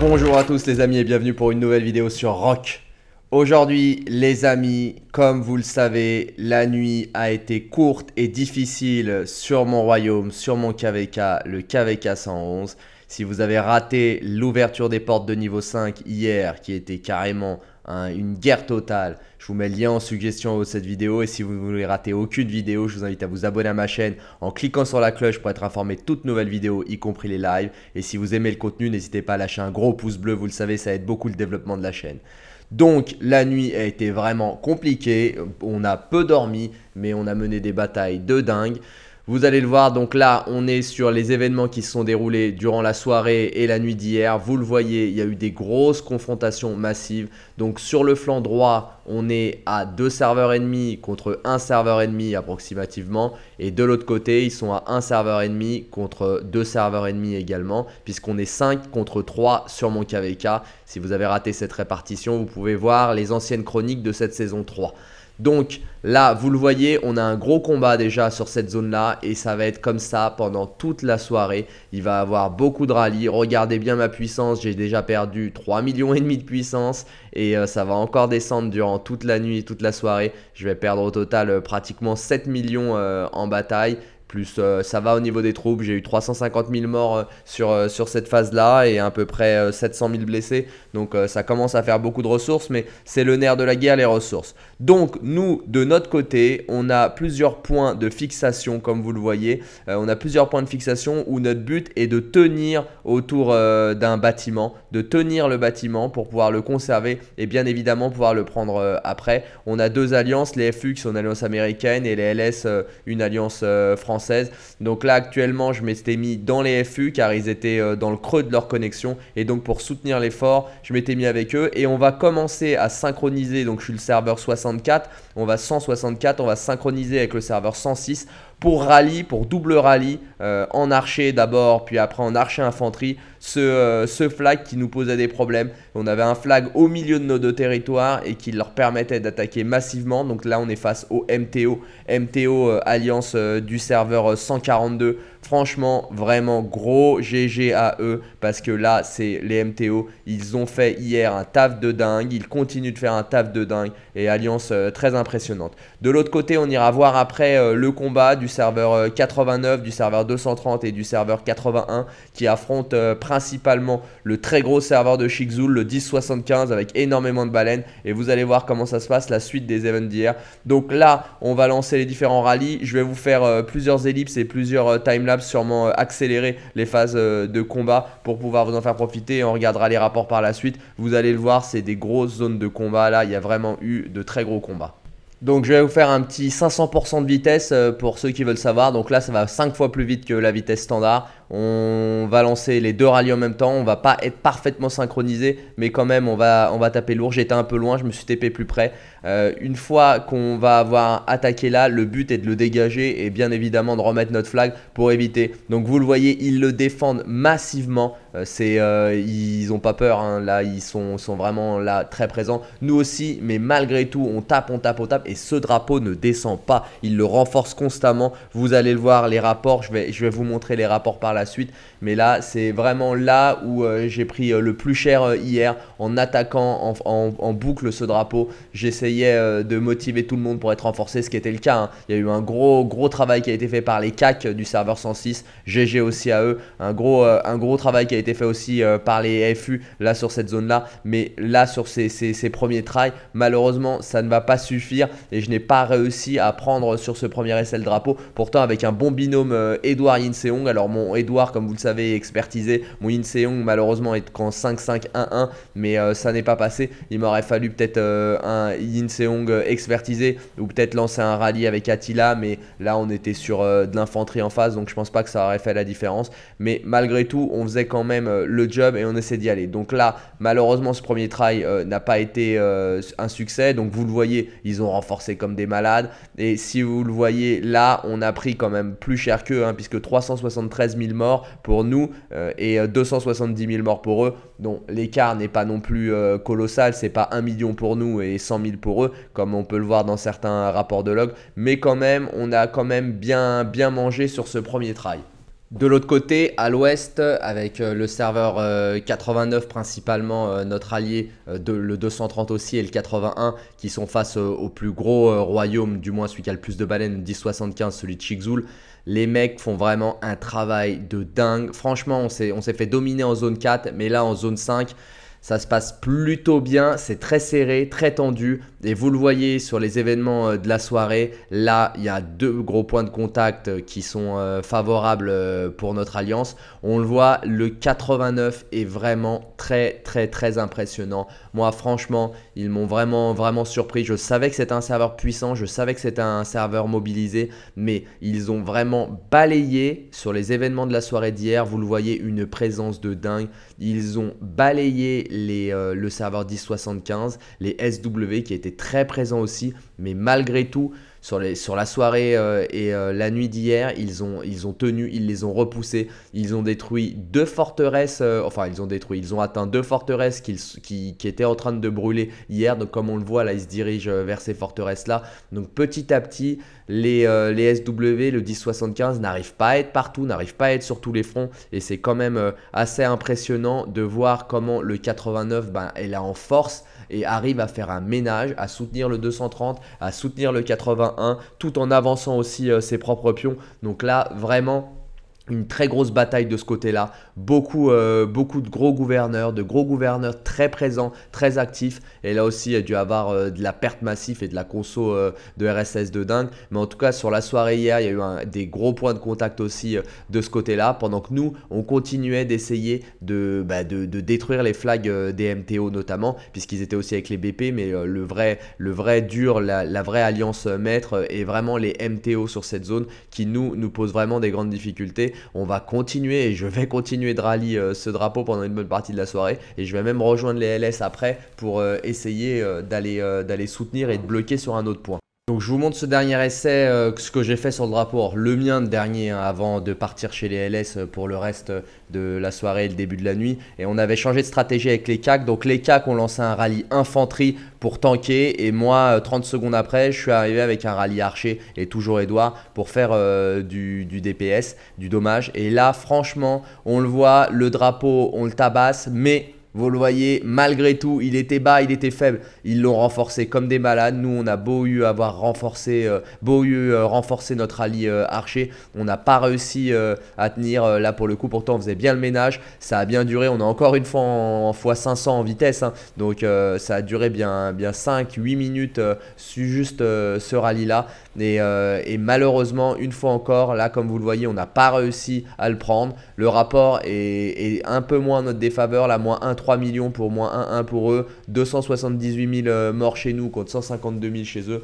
Bonjour à tous les amis et bienvenue pour une nouvelle vidéo sur Rock. Aujourd'hui les amis, comme vous le savez, la nuit a été courte et difficile sur mon royaume, sur mon KVK, le KVK 111. Si vous avez raté l'ouverture des portes de niveau 5 hier, qui était carrément une guerre totale, je vous mets le lien en suggestion de cette vidéo. Et si vous ne voulez rater aucune vidéo, je vous invite à vous abonner à ma chaîne en cliquant sur la cloche pour être informé de toutes nouvelles vidéos, y compris les lives. Et si vous aimez le contenu, n'hésitez pas à lâcher un gros pouce bleu. Vous le savez, ça aide beaucoup le développement de la chaîne. Donc la nuit a été vraiment compliquée, on a peu dormi, mais on a mené des batailles de dingue. Vous allez le voir, donc là, on est sur les événements qui se sont déroulés durant la soirée et la nuit d'hier. Vous le voyez, il y a eu des grosses confrontations massives. Donc sur le flanc droit, on est à 2 serveurs ennemis contre un serveur ennemi approximativement. Et de l'autre côté, ils sont à 1 serveur ennemi contre 2 serveurs ennemis également, puisqu'on est 5 contre 3 sur mon KVK. Si vous avez raté cette répartition, vous pouvez voir les anciennes chroniques de cette saison 3. Donc là, vous le voyez, on a un gros combat déjà sur cette zone-là et ça va être comme ça pendant toute la soirée. Il va avoir beaucoup de rallyes. Regardez bien ma puissance, j'ai déjà perdu 3 millions et demi de puissance et euh, ça va encore descendre durant toute la nuit, toute la soirée. Je vais perdre au total euh, pratiquement 7 millions euh, en bataille plus euh, ça va au niveau des troupes, J'ai eu 350 000 morts euh, sur, euh, sur cette phase-là et à peu près 700 000 blessés. Donc ça commence à faire beaucoup de ressources, mais c'est le nerf de la guerre, les ressources. Donc nous, de notre côté, on a plusieurs points de fixation, comme vous le voyez. on a plusieurs points de fixation où notre but est de tenir autour d'un bâtiment, de tenir le bâtiment pour pouvoir le conserver et bien évidemment pouvoir le prendre après. On a deux alliances, les FU qui sont une alliance américaine et les LS, une alliance française donc là, actuellement, je m'étais mis dans les FU car ils étaient euh, dans le creux de leur connexion. Et donc, pour soutenir l'effort, je m'étais mis avec eux. Et on va commencer à synchroniser. Donc, je suis le serveur 64. On va 164. On va synchroniser avec le serveur 106 pour rallye, pour double rallye, euh, en archer d'abord, puis après en archer infanterie, ce, euh, ce, flag qui nous posait des problèmes. On avait un flag au milieu de nos deux territoires et qui leur permettait d'attaquer massivement. Donc là, on est face au MTO, MTO euh, alliance du serveur 142. Franchement, vraiment gros GG à eux parce que là, c'est les MTO. Ils ont fait hier un taf de dingue. Ils continuent de faire un taf de dingue et alliance euh, très impressionnante. De l'autre côté, on ira voir après euh, le combat du serveur 89, euh, du serveur 230 et du serveur 81 qui affrontent principalement le très gros serveur de shigzul le 1075 avec énormément de baleines et vous allez voir comment ça se passe, la suite des events d'hier. Donc là, on va lancer les différents rallyes, je vais vous faire plusieurs ellipses et plusieurs timelapses sûrement accélérer les phases de combat pour pouvoir vous en faire profiter et on regardera les rapports par la suite. Vous allez le voir, c'est des grosses zones de combat là, il y a vraiment eu de très gros combats. Donc je vais vous faire un petit 500% de vitesse euh, pour ceux qui veulent savoir. Donc là ça va 5 fois plus vite que la vitesse standard. On va lancer les deux rallyes en même temps. On va pas être parfaitement synchronisé, mais quand même, on va, on va taper lourd. J'étais un peu loin, je me suis tapé plus près. Euh, une fois qu'on va avoir attaqué là, le but est de le dégager et bien évidemment de remettre notre flag pour éviter. Donc vous le voyez, ils le défendent massivement. Euh, c'est, euh, ils ont pas peur. Hein. Là, ils sont, sont vraiment là très présents. Nous aussi, mais malgré tout, on tape, on tape, on tape. Et ce drapeau ne descend pas. Il le renforce constamment. Vous allez le voir, les rapports. Je vais, je vais vous montrer les rapports par là suite. Mais là, c'est vraiment là où euh, j'ai pris euh, le plus cher euh, hier en attaquant en, boucle ce drapeau. J'essayais de motiver tout le monde pour être renforcé, ce qui était le cas. Hein. Il y a eu un gros, gros travail qui a été fait par les CAC du serveur 106. GG aussi à eux. Un gros, un gros travail qui a été fait aussi par les FU là sur cette zone-là. Mais là, sur ces, premiers try malheureusement, ça ne va pas suffire et je n'ai pas réussi à prendre sur ce premier essai le drapeau. Pourtant, avec un bon binôme Edouard Seong alors mon Edouard comme vous le savez, est expertisé. Yin Seong, malheureusement, est qu'en 5-5-1-1, mais euh, ça n'est pas passé. Il m'aurait fallu peut-être euh, un Yin euh, expertisé ou peut-être lancer un rallye avec Attila, mais là, on était sur de l'infanterie en face, donc je pense pas que ça aurait fait la différence. Mais malgré tout, on faisait quand même le job et on essaie d'y aller. Donc là, malheureusement, ce premier try n'a pas été un succès. Donc vous le voyez, ils ont renforcé comme des malades. Et si vous le voyez, là, on a pris quand même plus cher qu'eux, hein, puisque 373 000 morts pour nous euh, et 270 euh, 000 morts pour eux. dont l'écart n'est pas non plus euh, colossal, c'est pas 1 million pour nous et 100 000 pour eux, comme on peut le voir dans certains rapports de log. Mais quand même, on a quand même bien, bien mangé sur ce premier trail. De l'autre côté, à l'ouest, avec euh, le serveur 89 euh, principalement, euh, notre allié, le 230 aussi et le 81, qui sont face au plus gros royaume, du moins celui qui a le plus de baleines, 1075, celui de Shigzul. Les mecs font vraiment un travail de dingue. Franchement, on s'est fait dominer en zone 4, mais là en zone 5, ça se passe plutôt bien, c'est très serré, très tendu. Et vous le voyez sur les événements euh, de la soirée, là, il y a deux gros points de contact euh, qui sont euh, favorables pour notre alliance. On le voit, le 89 est vraiment très très très impressionnant moi, franchement, ils m'ont vraiment, vraiment surpris. Je savais que c'était un serveur puissant, je savais que c'était un serveur mobilisé, mais ils ont vraiment balayé sur les événements de la soirée d'hier. Vous le voyez, une présence de dingue. Ils ont balayé euh, le serveur 1075, les SW qui étaient très présents aussi, mais malgré tout, sur, la soirée euh, et euh, la nuit d'hier, ils ont, ils ont tenu, ils les ont repoussés, ils ont détruit deux forteresses, euh, enfin ils ont détruit, ils ont atteint deux forteresses qui, étaient en train de brûler hier, donc comme on le voit là, ils se dirigent vers ces forteresses-là. Donc petit à petit, les, les SW, le 1075 n'arrivent pas à être partout, n'arrivent pas à être sur tous les fronts, et c'est quand même assez impressionnant de voir comment le 89 ben, est là en force et arrive à faire un ménage, à soutenir le 230, à soutenir le 81, tout en avançant aussi euh, ses propres pions. Donc là, vraiment, une très grosse bataille de ce côté-là. Beaucoup, euh, beaucoup de gros gouverneurs, de gros gouverneurs très présents, très actifs. Et là aussi, il y a dû avoir euh, de la perte massive et de la conso euh, de RSS de dingue. Mais en tout cas, sur la soirée hier, il y a eu des gros points de contact aussi de ce côté-là. Pendant que nous, on continuait d'essayer de, bah, de, de, détruire les flags des MTO notamment, puisqu'ils étaient aussi avec les BP. Mais le, vrai, le vrai dur, la, la vraie alliance maître est vraiment les MTO sur cette zone qui nous, nous pose vraiment des grandes difficultés. On va continuer et je vais continuer de rallier euh, ce drapeau pendant une bonne partie de la soirée. Et je vais même rejoindre les LS après pour euh, essayer euh, d'aller soutenir et de bloquer sur un autre point. Donc je vous montre ce dernier essai, euh, ce que j'ai fait sur le drapeau, le mien de dernier, hein, avant de partir chez les LS euh, pour le reste euh, de la soirée et le début de la nuit. Et on avait changé de stratégie avec les CAC. Donc les CAC ont lancé un rallye infanterie pour tanker. Et moi, 30 secondes après, je suis arrivé avec un rallye archer et toujours Edouard pour faire du, du, DPS, du dommage. Et là, franchement, on le voit, le drapeau, on le tabasse, mais vous le voyez, malgré tout, il était bas, il était faible. Ils l'ont renforcé comme des malades. Nous, on a beau eu avoir renforcé, euh, beau euh, renforcer notre rallye euh, Archer, on n'a pas réussi à tenir. là, pour le coup, pourtant, on faisait bien le ménage. Ça a bien duré. On a encore une fois en, 500 en vitesse. Hein. Donc, ça a duré bien, bien 5, 8 minutes, juste ce rallye-là. Euh, et, malheureusement, une fois encore, là, comme vous le voyez, on n'a pas réussi à le prendre. Le rapport est, un peu moins notre défaveur, là, moins 1,3 millions pour moins 1,1 pour eux, 278 000 euh, morts chez nous contre 152 000 chez eux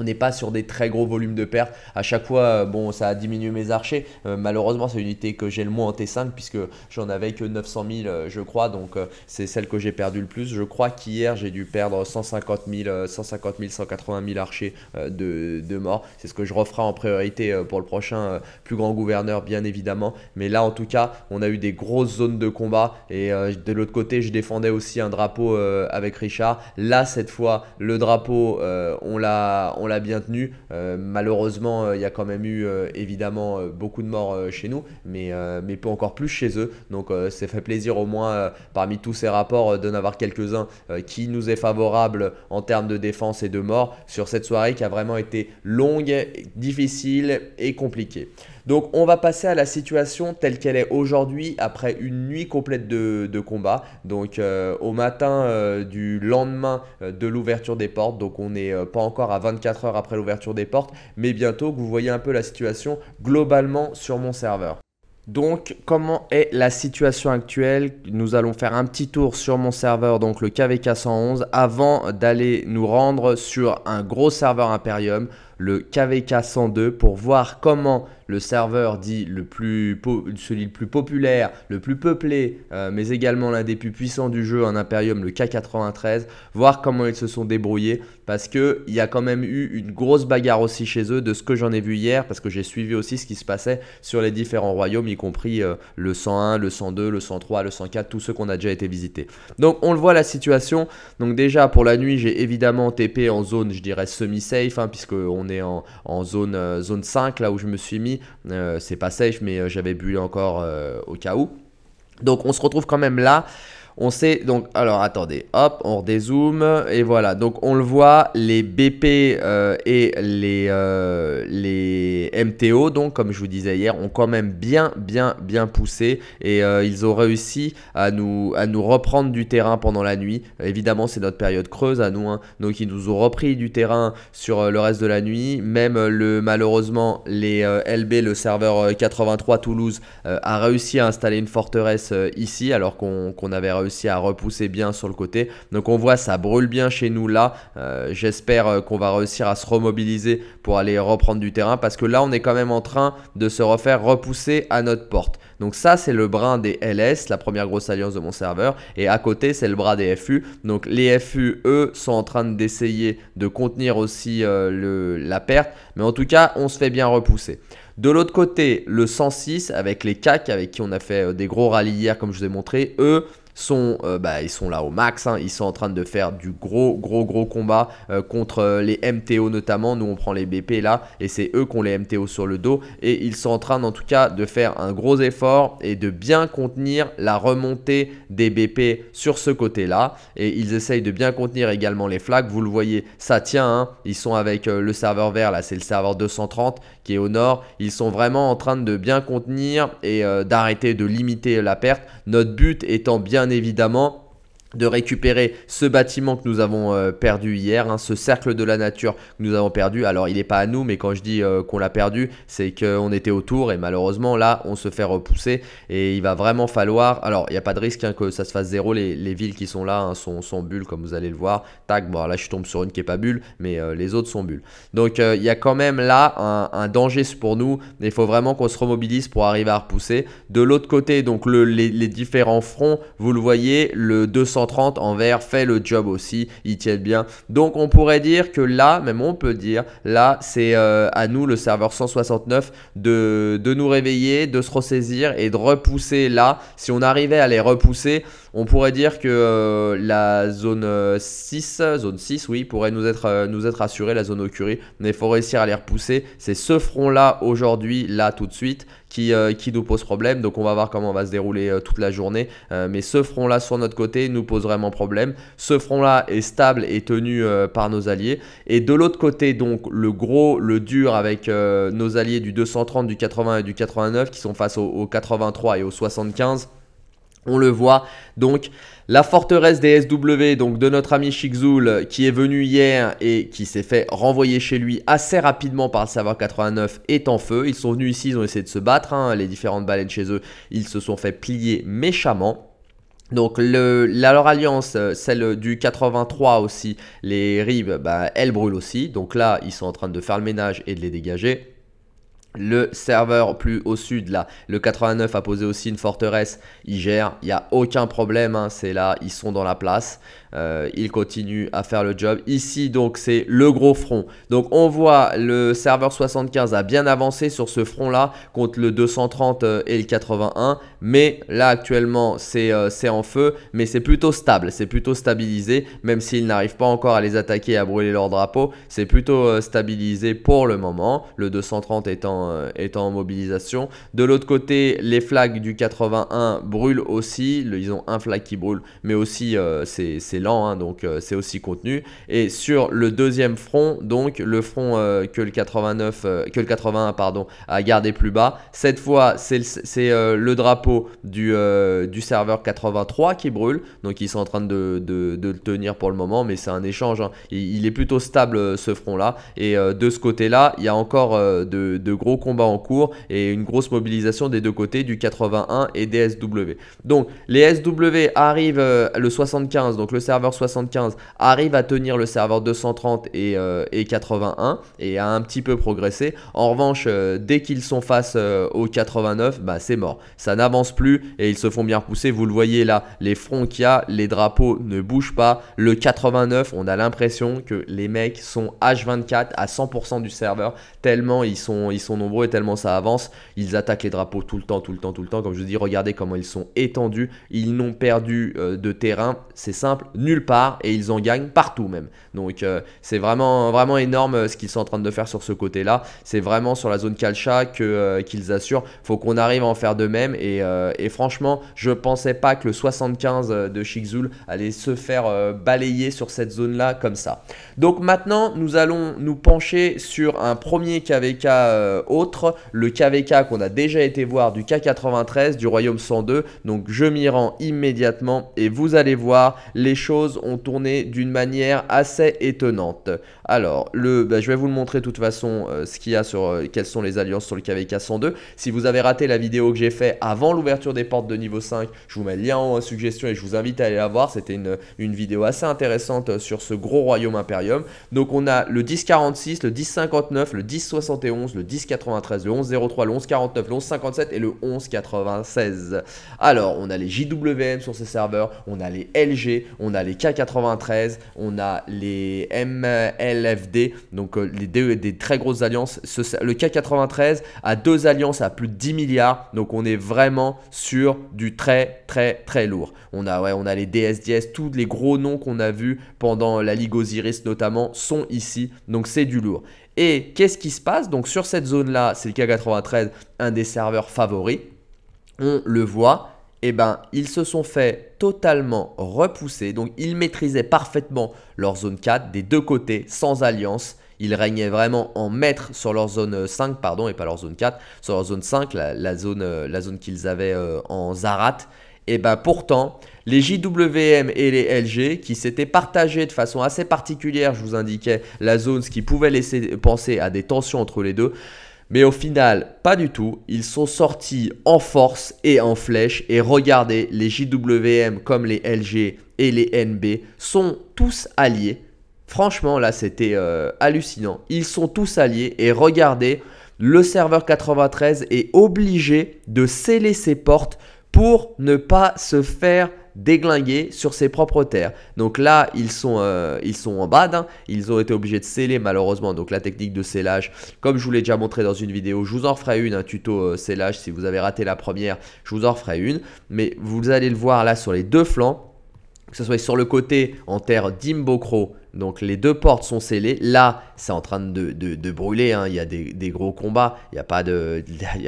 on n'est pas sur des très gros volumes de pertes. À chaque fois, euh, bon, ça a diminué mes archers. Euh, malheureusement, c'est l'unité que j'ai le moins en T5 puisque j'en avais que 900 000, euh, je crois. Donc, c'est celle que j'ai perdu le plus. Je crois qu'hier, j'ai dû perdre 150 000, 150 000, 180 000 archers de, mort C'est ce que je referai en priorité pour le prochain plus grand gouverneur, bien évidemment. Mais là, en tout cas, on a eu des grosses zones de combat. Et de l'autre côté, je défendais aussi un drapeau avec Richard. Là, cette fois, le drapeau, on l'a l'a bien tenu. Euh, malheureusement, euh, il y a quand même eu euh, évidemment beaucoup de morts chez nous, mais, mais peu encore plus chez eux. Donc c'est fait plaisir au moins parmi tous ces rapports de n'avoir quelques-uns qui nous est favorable en termes de défense et de mort sur cette soirée qui a vraiment été longue, difficile et compliquée. Donc on va passer à la situation telle qu'elle est aujourd'hui après une nuit complète de, combat. Donc euh, au matin euh, du lendemain euh, de l'ouverture des portes, donc on n'est pas encore à 24 heures après l'ouverture des portes, mais bientôt que vous voyez un peu la situation globalement sur mon serveur. Donc, comment est la situation actuelle Nous allons faire un petit tour sur mon serveur, donc le KVK 111, avant d'aller nous rendre sur un gros serveur Imperium, le KVK 102, pour voir comment le serveur dit le plus celui le plus populaire, le plus peuplé, euh, mais également l'un des plus puissants du jeu, en Imperium, le K93, voir comment ils se sont débrouillés, parce qu'il y a quand même eu une grosse bagarre aussi chez eux, de ce que j'en ai vu hier, parce que j'ai suivi aussi ce qui se passait sur les différents royaumes, y compris euh, le 101, le 102, le 103, le 104, tous ceux qu'on a déjà été visités. Donc on le voit la situation, donc déjà pour la nuit, j'ai évidemment TP en zone, je dirais semi-safe, hein, puisque puisqu'on est en, zone, euh, zone 5, là où je me suis mis, euh, c'est pas safe, mais euh, j'avais bu encore euh, au cas où. Donc on se retrouve quand même là on sait donc, alors attendez, hop, on redézoome et voilà. Donc on le voit, les BP euh, et les, euh, les MTO, donc comme je vous disais hier, ont quand même bien, bien, bien poussé et euh, ils ont réussi à nous, à nous reprendre du terrain pendant la nuit. Évidemment, c'est notre période creuse à nous, hein. donc ils nous ont repris du terrain sur le reste de la nuit. Même le malheureusement, les LB, le serveur 83 Toulouse, a réussi à installer une forteresse ici alors qu'on avait réussi à repousser bien sur le côté. Donc on voit ça brûle bien chez nous là. Euh, j'espère euh, qu'on va réussir à se remobiliser pour aller reprendre du terrain parce que là on est quand même en train de se refaire repousser à notre porte. Donc ça c'est le brin des LS, la première grosse alliance de mon serveur. Et à côté c'est le bras des FU. Donc les FU eux sont en train d'essayer de contenir aussi euh, le, la perte. Mais en tout cas on se fait bien repousser. De l'autre côté, le 106 avec les CAC avec qui on a fait des gros rallyes hier comme je vous ai montré, eux sont, euh, bah, ils sont là au max. Hein. Ils sont en train de faire du gros, gros, gros combat euh, contre les MTO notamment. Nous, on prend les BP là et c'est eux qui ont les MTO sur le dos. Et ils sont en train, en tout cas, de faire un gros effort et de bien contenir la remontée des BP sur ce côté-là. Et ils essayent de bien contenir également les flags. Vous le voyez, ça tient. Hein. Ils sont avec euh, le serveur vert là, c'est le serveur 230 au nord. Ils sont vraiment en train de bien contenir et euh, d'arrêter de limiter la perte. Notre but étant bien évidemment de récupérer ce bâtiment que nous avons euh, perdu hier, hein, ce cercle de la nature que nous avons perdu. Alors il n'est pas à nous, mais quand je dis euh, qu'on l'a perdu, c'est qu'on était autour et malheureusement là on se fait repousser et il va vraiment falloir... Alors il n'y a pas de risque hein, que ça se fasse zéro, les, villes qui sont là hein, sont, bulles comme vous allez le voir. Tac, bon là je tombe sur une qui n'est pas bulle, mais euh, les autres sont bulles. Donc il y a quand même là un, danger pour nous, il faut vraiment qu'on se remobilise pour arriver à repousser. De l'autre côté, donc les différents fronts, vous le voyez, le 200 130 vert fait le job aussi, il tient bien. Donc on pourrait dire que là, même on peut dire, là c'est euh, à nous le serveur 169 de nous réveiller, de se ressaisir et de repousser là. Si on arrivait à les repousser, on pourrait dire que euh, la zone 6, euh, zone 6, oui, pourrait nous être, euh, nous être assurée, la zone au mais il faut réussir à les repousser. C'est ce front-là, aujourd'hui, là, tout de suite, qui, qui, nous pose problème. Donc on va voir comment on va se dérouler toute la journée. mais ce front-là sur notre côté nous pose vraiment problème. Ce front-là est stable et tenu par nos alliés. Et de l'autre côté, donc le gros, le dur avec nos alliés du 230, du 80 et du 89 qui sont face au 83 et au 75. On le voit donc la forteresse des SW donc de notre ami Shikzul qui est venu hier et qui s'est fait renvoyer chez lui assez rapidement par le serveur 89 est en feu. Ils sont venus ici, ils ont essayé de se battre, hein. les différentes baleines chez eux, ils se sont fait plier méchamment. Donc le, la, leur alliance, euh, celle du 83 aussi, les RIB, bah, elles aussi. Donc là, ils sont en train de faire le ménage et de les dégager. Le serveur plus au sud, là, le 89 a posé aussi une forteresse. Il gère, il n'y a aucun problème. Hein. c'est là, ils sont dans la place. Euh, ils continuent à faire le job. Ici, donc, c'est le gros front. Donc, on voit le serveur 75 a bien avancé sur ce front-là contre le 230 euh, et le 81. Mais là, actuellement, euh, c'est en feu. Mais c'est plutôt stable. C'est plutôt stabilisé. Même s'ils n'arrivent pas encore à les attaquer et à brûler leur drapeau, c'est plutôt stabilisé pour le moment. Le 230 étant euh, en mobilisation. De l'autre côté, les flags du 81 brûlent aussi. ils ont un flag qui brûle, mais aussi euh, c'est lent, hein, donc euh, c'est aussi contenu. Et sur le deuxième front, donc le front que, le 89, que le 81 pardon, a gardé plus bas, cette fois c'est le, drapeau du, du serveur 83 qui brûle. Donc ils sont en train de, le tenir pour le moment, mais c'est un échange. Hein. Il, est plutôt stable ce front-là. Et de ce côté-là, il y a encore de, de gros combat en cours et une grosse mobilisation des deux côtés du 81 et des SW. Donc les SW arrivent euh, le 75, donc le serveur 75 arrive à tenir le serveur 230 et, 81 euh, et a un petit peu progressé. En revanche, euh, dès qu'ils sont face au 89, bah, c'est mort. Ça n'avance plus et ils se font bien pousser. Vous le voyez là, les fronts qu'il y a, les drapeaux ne bougent pas. Le 89, on a l'impression que les mecs sont H24 à 100% du serveur tellement ils sont, ils sont nombreux et tellement ça avance, ils attaquent les drapeaux tout le temps, tout le temps, tout le temps. Comme je vous dis, regardez comment ils sont étendus, ils n'ont perdu euh, de terrain, c'est simple, nulle part, et ils en gagnent partout même. Donc euh, c'est vraiment, vraiment énorme euh, ce qu'ils sont en train de faire sur ce côté-là. C'est vraiment sur la zone Calcha qu'ils assurent. Faut qu'on arrive à en faire de même. Et, franchement, je pensais pas que le 75 de Chikzul allait se faire balayer sur cette zone-là comme ça. Donc maintenant, nous allons nous pencher sur un premier KVK autre, le KVK qu'on a déjà été voir du K93 du Royaume 102. Donc je m'y rends immédiatement et vous allez voir, les choses ont tourné d'une manière assez étonnante. Alors, le, bah, je vais vous le montrer de toute façon euh, ce qu'il y a sur euh, quelles sont les alliances sur le KVK 102. Si vous avez raté la vidéo que j'ai fait avant l'ouverture des portes de niveau 5, je vous mets le lien en suggestion et je vous invite à aller la voir. C'était une, vidéo assez intéressante euh, sur ce gros royaume impérium. Donc on a le 1046, le 1059, le 1071, le 10 93, le 11 03, le 11 49, le 11 57 et le 11 96. Alors, on a les JWM sur ces serveurs, on a les LG, on a les K93, on a les MLFD, donc euh, les deux des, très grosses alliances. le K93 a deux alliances à plus de 10 milliards, donc on est vraiment sur du très très très lourd. On a, ouais, on a les DSDS, tous les gros noms qu'on a vus pendant la Ligue Osiris notamment sont ici, donc c'est du lourd. Et qu'est-ce qui se passe Donc sur cette zone-là, c'est le cas 93, un des serveurs favoris. On le voit, eh ben, ils se sont fait totalement repousser. Donc, ils maîtrisaient parfaitement leur zone 4 des deux côtés, sans alliance. Ils régnaient vraiment en maître sur leur zone 5, euh, pardon, et pas leur zone 4, sur leur zone 5, la, zone, euh, la zone qu'ils avaient euh, en Zarat. Et eh bien pourtant, les JWM et les LG qui s'étaient partagés de façon assez particulière, je vous indiquais la zone, ce qui pouvait laisser penser à des tensions entre les deux. Mais au final, pas du tout. Ils sont sortis en force et en flèche. Et regardez, les JWM comme les LG et les NB sont tous alliés. Franchement, là, c'était euh, hallucinant. Ils sont tous alliés. Et regardez, le serveur 93 est obligé de sceller ses portes pour ne pas se faire déglinguer sur ses propres terres. Donc là, ils sont, euh, ils sont en bad, hein. ils ont été obligés de sceller malheureusement, donc la technique de scellage, comme je vous l'ai déjà montré dans une vidéo, je vous en ferai une, un tuto euh, scellage, si vous avez raté la première, je vous en ferai une, mais vous allez le voir là sur les deux flancs, que ce soit sur le côté en terre d'imbocro, donc les deux portes sont scellées, là c'est en train de, brûler. Hein. Il y a des, gros combats. Il y a pas de,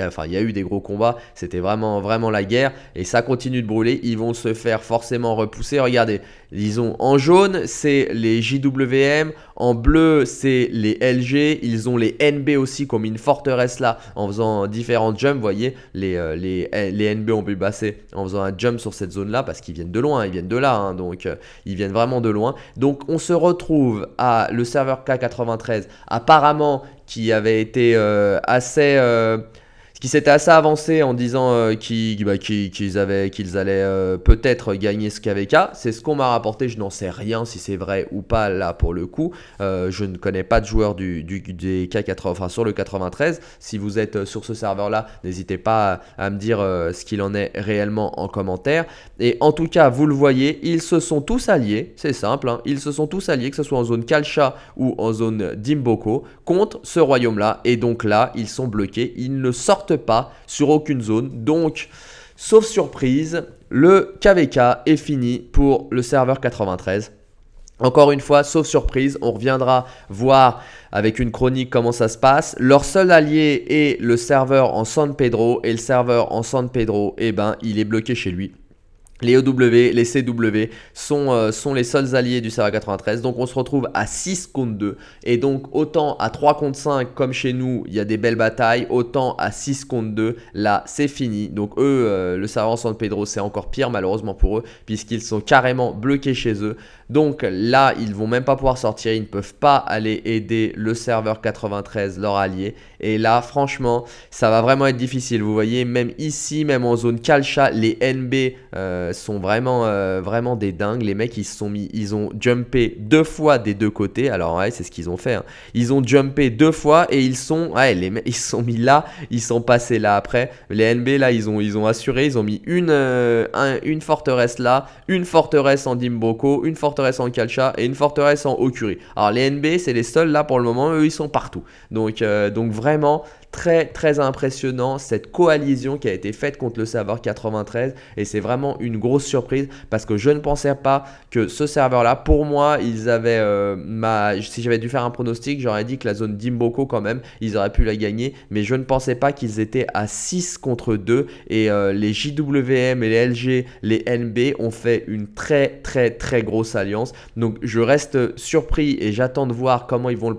enfin, il y a eu des gros combats. C'était vraiment, vraiment la guerre. Et ça continue de brûler. Ils vont se faire forcément repousser. Regardez, ils en jaune, c'est les JWM. En bleu, c'est les LG. Ils ont les NB aussi comme une forteresse là en faisant différents jumps. Vous voyez, les, euh, les, les NB ont pu passer en faisant un jump sur cette zone là parce qu'ils viennent de loin. Hein. Ils viennent de là. Hein. Donc, euh, ils viennent vraiment de loin. Donc, on se retrouve à le serveur K93 apparemment qui avait été euh, assez euh, qui s'était assez avancé en disant euh, bah, qu'ils bah, qu'ils allaient euh, peut-être gagner ce KVK. C'est ce qu'on m'a rapporté, je n'en sais rien si c'est vrai ou pas là pour le coup. Euh, je ne connais pas de joueur du, k sur le 93. Si vous êtes sur ce serveur-là, n'hésitez pas à, me dire ce qu'il en est réellement en commentaire. Et en tout cas, vous le voyez, ils se sont tous alliés, c'est simple, hein. ils se sont tous alliés, que ce soit en zone Kalcha ou en zone Dimboko, contre ce royaume-là. Et donc là, ils sont bloqués, ils ne sortent pas sur aucune zone. Donc, sauf surprise, le KVK est fini pour le serveur 93. Encore une fois, sauf surprise, on reviendra voir avec une chronique comment ça se passe. Leur seul allié est le serveur en San Pedro et le serveur en San Pedro, et eh ben, il est bloqué chez lui. Les OW, e les CW sont, euh, sont les seuls alliés du serveur 93. Donc on se retrouve à 6 contre 2. Et donc autant à 3 contre 5 comme chez nous, il y a des belles batailles. Autant à 6 contre 2, là c'est fini. Donc eux, euh, le serveur San Pedro, c'est encore pire malheureusement pour eux. Puisqu'ils sont carrément bloqués chez eux. Donc là, ils vont même pas pouvoir sortir. Ils ne peuvent pas aller aider le serveur 93, leur allié. Et là, franchement, ça va vraiment être difficile. Vous voyez, même ici, même en zone calcha, les NB... Euh, sont vraiment, euh, vraiment des dingues. Les mecs, ils se sont mis, ils ont jumpé deux fois des deux côtés. Alors ouais, c'est ce qu'ils ont fait. Hein. Ils ont jumpé deux fois et ils sont, ouais, les mecs, ils se sont mis là, ils sont passés là après. Les NB là, ils ont, ils ont assuré, ils ont mis une, euh, une forteresse là, une forteresse en Dimboko, une forteresse en Kalcha et une forteresse en Okuri. Alors les NB, c'est les seuls là pour le moment. Eux, ils sont partout. Donc, euh, donc vraiment très très impressionnant cette coalition qui a été faite contre le savoir 93 et c'est vraiment une grosse surprise parce que je ne pensais pas que ce serveur-là, pour moi, ils avaient euh, ma. Si j'avais dû faire un pronostic, j'aurais dit que la zone d'Imboko, quand même, ils auraient pu la gagner. Mais je ne pensais pas qu'ils étaient à 6 contre 2. Euh, et les JWM et les LG, les NB ont fait une très, très, très grosse alliance. Donc je reste surpris et j'attends de voir comment ils vont le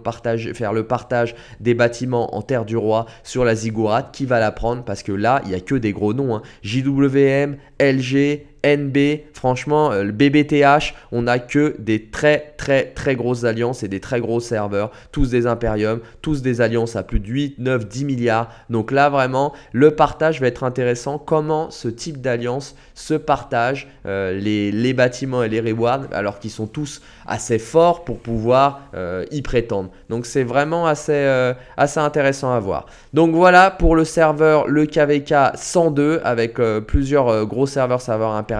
faire le partage des bâtiments en terre du roi sur la ziggurat. Qui va la prendre Parce que là, il n'y a que des gros noms. Hein. JWM, LG, NB, franchement, euh, le BBTH, on n'a que des très très très grosses alliances et des très gros serveurs, tous des Imperiums, tous des alliances à plus de 8, 9, 10 milliards. Donc là vraiment, le partage va être intéressant. Comment ce type d'alliance se partage euh, les, les, bâtiments et les rewards alors qu'ils sont tous assez forts pour pouvoir euh, y prétendre. Donc c'est vraiment assez, assez intéressant à voir. Donc voilà pour le serveur, le KVK 102 avec plusieurs gros serveurs, serveurs Imperium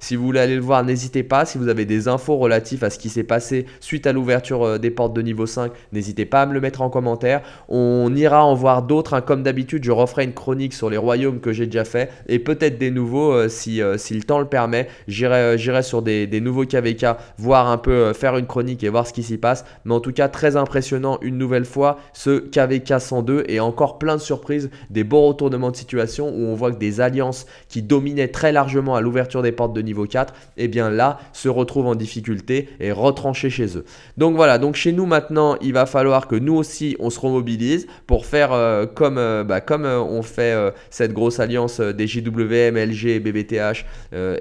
si vous voulez aller le voir, n'hésitez pas. Si vous avez des infos relatives à ce qui s'est passé suite à l'ouverture euh, des portes de niveau 5, n'hésitez pas à me le mettre en commentaire. On ira en voir d'autres. Hein. Comme d'habitude, je referai une chronique sur les royaumes que j'ai déjà fait et peut-être des nouveaux euh, euh, si, le temps le permet. J'irai sur des, nouveaux KVK, voir un peu, faire une chronique et voir ce qui s'y passe. Mais en tout cas, très impressionnant une nouvelle fois ce KVK 102 et encore plein de surprises, des beaux retournements de situation où on voit que des alliances qui dominaient très largement à l'ouverture des portes de niveau 4, et eh bien là, se retrouvent en difficulté et retranchés chez eux. Donc voilà, donc chez nous maintenant, il va falloir que nous aussi, on se remobilise pour faire euh, comme, euh, bah, comme euh, on fait cette grosse alliance des JWM, LG, BBTH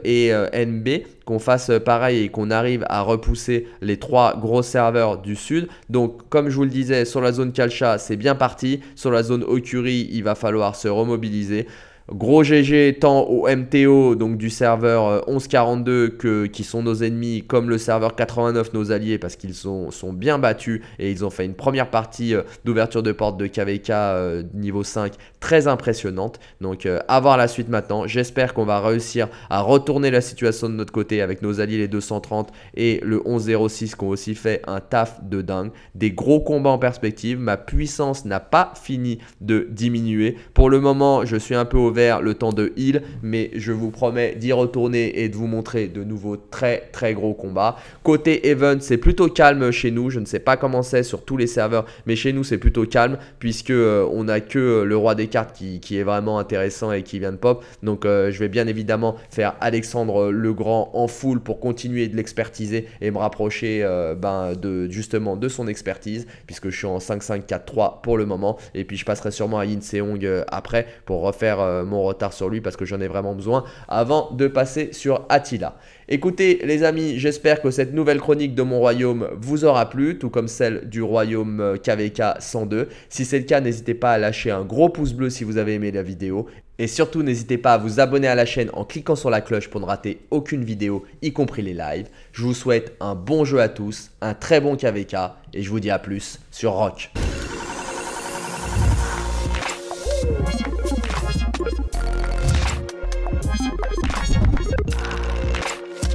et NB, qu'on fasse pareil et qu'on arrive à repousser les trois gros serveurs du sud. Donc comme je vous le disais, sur la zone calcha c'est bien parti. Sur la zone Okuri, il va falloir se remobiliser. Gros GG tant au MTO, donc du serveur 1142, euh, que, qui sont nos ennemis, comme le serveur 89, nos alliés, parce qu'ils sont, sont bien battus et ils ont fait une première partie euh, d'ouverture de porte de KVK euh, niveau 5 très impressionnante. Donc à voir la suite maintenant. J'espère qu'on va réussir à retourner la situation de notre côté avec nos alliés les 230 et le 1106 qui ont aussi fait un taf de dingue. Des gros combats en perspective. Ma puissance n'a pas fini de diminuer. Pour le moment, je suis un peu au le temps de heal, mais je vous promets d'y retourner et de vous montrer de nouveaux très très gros combats. Côté event, c'est plutôt calme chez nous, je ne sais pas comment c'est sur tous les serveurs, mais chez nous c'est plutôt calme puisque euh, on a que euh, le roi des cartes qui, est vraiment intéressant et qui vient de pop. Donc euh, je vais bien évidemment faire Alexandre le Grand en full pour continuer de l'expertiser et me rapprocher ben, de, justement de son expertise puisque je suis en 5-5-4-3 pour le moment et puis je passerai sûrement à Yin Seong après pour refaire mon retard sur lui parce que j'en ai vraiment besoin avant de passer sur Attila. Écoutez les amis, j'espère que cette nouvelle chronique de mon royaume vous aura plu, tout comme celle du royaume KVK euh, 102. Si c'est le cas, n'hésitez pas à lâcher un gros pouce bleu si vous avez aimé la vidéo. Et surtout, n'hésitez pas à vous abonner à la chaîne en cliquant sur la cloche pour ne rater aucune vidéo, y compris les lives. Je vous souhaite un bon jeu à tous, un très bon KVK, et je vous dis à plus sur Rock.